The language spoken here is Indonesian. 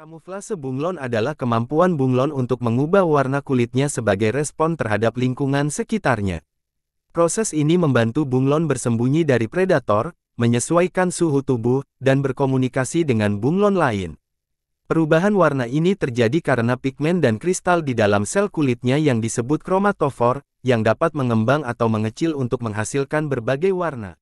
Kamuflase bunglon adalah kemampuan bunglon untuk mengubah warna kulitnya sebagai respon terhadap lingkungan sekitarnya. Proses ini membantu bunglon bersembunyi dari predator, menyesuaikan suhu tubuh, dan berkomunikasi dengan bunglon lain. Perubahan warna ini terjadi karena pigmen dan kristal di dalam sel kulitnya yang disebut kromatofor, yang dapat mengembang atau mengecil untuk menghasilkan berbagai warna.